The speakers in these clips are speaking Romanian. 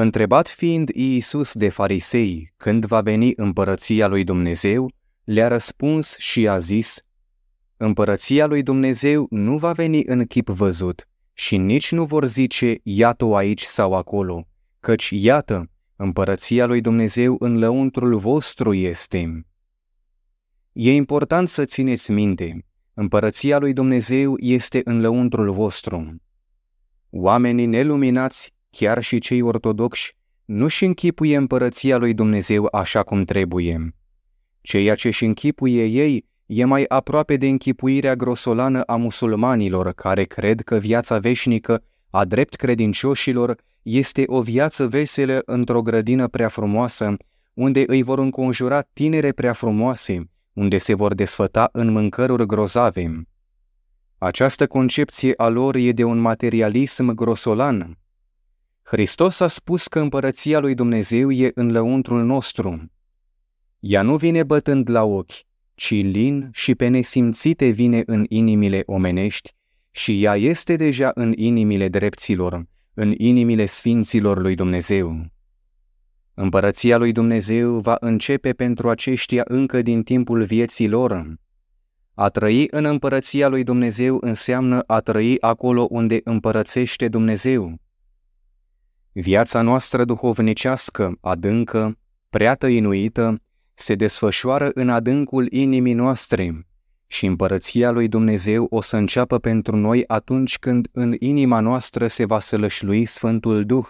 Întrebat fiind Iisus de farisei când va veni împărăția lui Dumnezeu, le-a răspuns și a zis, Împărăția lui Dumnezeu nu va veni în chip văzut și nici nu vor zice, iată-o aici sau acolo, căci iată, împărăția lui Dumnezeu în lăuntrul vostru este. E important să țineți minte, împărăția lui Dumnezeu este în lăuntrul vostru. Oamenii neluminați Chiar și cei ortodoxi nu-și închipuie împărăția lui Dumnezeu așa cum trebuie. Ceea ce și închipuie ei e mai aproape de închipuirea grosolană a musulmanilor care cred că viața veșnică a drept credincioșilor este o viață veselă într-o grădină prea frumoasă, unde îi vor înconjura tinere prea frumoase, unde se vor desfăta în mâncăruri grozave. Această concepție a lor e de un materialism grosolan, Hristos a spus că împărăția lui Dumnezeu e în lăuntrul nostru. Ea nu vine bătând la ochi, ci lin și pe nesimțite vine în inimile omenești și ea este deja în inimile drepților, în inimile sfinților lui Dumnezeu. Împărăția lui Dumnezeu va începe pentru aceștia încă din timpul vieții lor. A trăi în împărăția lui Dumnezeu înseamnă a trăi acolo unde împărățește Dumnezeu Viața noastră duhovnicească, adâncă, prea tăinuită, se desfășoară în adâncul inimii noastre și împărăția lui Dumnezeu o să înceapă pentru noi atunci când în inima noastră se va sălășlui Sfântul Duh.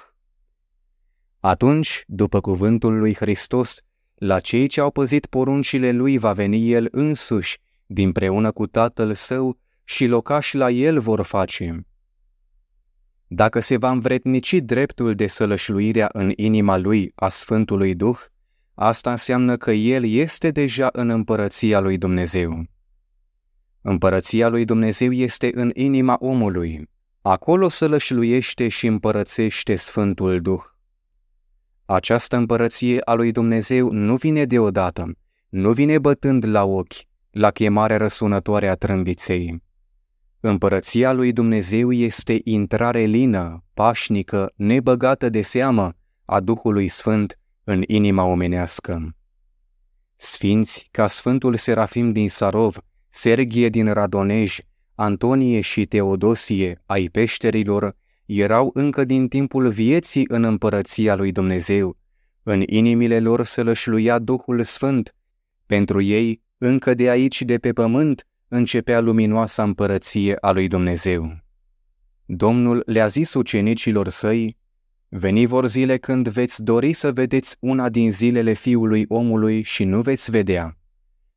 Atunci, după cuvântul lui Hristos, la cei ce au păzit poruncile lui va veni el însuși, dinpreună cu tatăl său, și locași la el vor face. Dacă se va învretnici dreptul de sălășluirea în inima lui a Sfântului Duh, asta înseamnă că el este deja în împărăția lui Dumnezeu. Împărăția lui Dumnezeu este în inima omului. Acolo sălășluiește și împărățește Sfântul Duh. Această împărăție a lui Dumnezeu nu vine deodată, nu vine bătând la ochi, la chemarea răsunătoare a trâmbiței. Împărăția lui Dumnezeu este intrare lină, pașnică, nebăgată de seamă a Duhului Sfânt în inima omenească. Sfinți ca Sfântul Serafim din Sarov, Serghie din Radonej, Antonie și Teodosie ai peșterilor, erau încă din timpul vieții în împărăția lui Dumnezeu. În inimile lor se lășluia Duhul Sfânt. Pentru ei, încă de aici de pe pământ, începea luminoasa împărăție a lui Dumnezeu. Domnul le-a zis ucenicilor săi, Veni vor zile când veți dori să vedeți una din zilele fiului omului și nu veți vedea.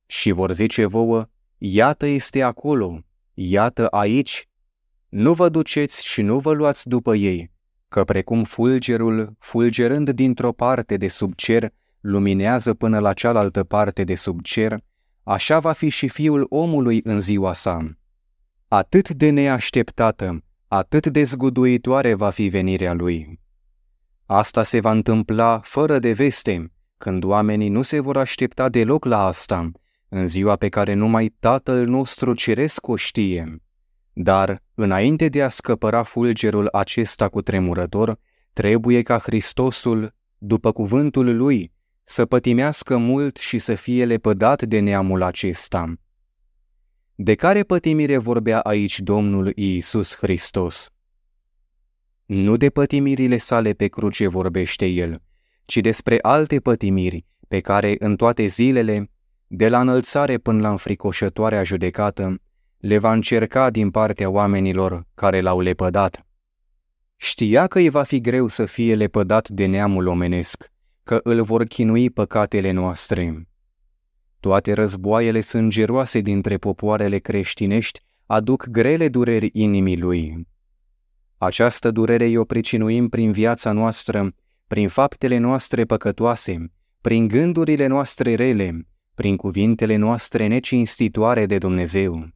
Și vor zice vouă, iată este acolo, iată aici. Nu vă duceți și nu vă luați după ei, că precum fulgerul, fulgerând dintr-o parte de sub cer, luminează până la cealaltă parte de sub cer, așa va fi și fiul omului în ziua sa. Atât de neașteptată, atât de zguduitoare va fi venirea lui. Asta se va întâmpla fără de veste, când oamenii nu se vor aștepta deloc la asta, în ziua pe care numai Tatăl nostru Ceresc o știe. Dar, înainte de a scăpăra fulgerul acesta cu tremurător, trebuie ca Hristosul, după cuvântul lui, să pătimească mult și să fie lepădat de neamul acesta. De care pătimire vorbea aici Domnul Iisus Hristos? Nu de pătimirile sale pe cruce vorbește el, ci despre alte pătimiri pe care în toate zilele, de la înălțare până la înfricoșătoarea judecată, le va încerca din partea oamenilor care l-au lepădat. Știa că îi va fi greu să fie lepădat de neamul omenesc, că îl vor chinui păcatele noastre. Toate războaiele sângeroase dintre popoarele creștinești aduc grele dureri inimii lui. Această durere o pricinuim prin viața noastră, prin faptele noastre păcătoase, prin gândurile noastre rele, prin cuvintele noastre necinstitoare de Dumnezeu.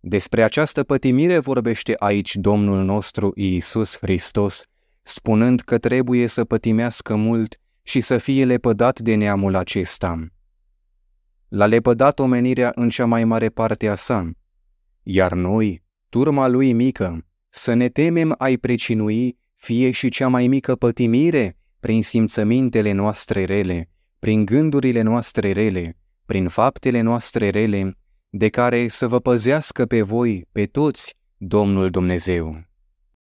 Despre această pătimire vorbește aici Domnul nostru Iisus Hristos, spunând că trebuie să pătimească mult și să fie lepădat de neamul acesta. L-a lepădat omenirea în cea mai mare parte a sa, iar noi, turma lui mică, să ne temem ai precinui fie și cea mai mică pătimire prin simțămintele noastre rele, prin gândurile noastre rele, prin faptele noastre rele, de care să vă păzească pe voi, pe toți, Domnul Dumnezeu.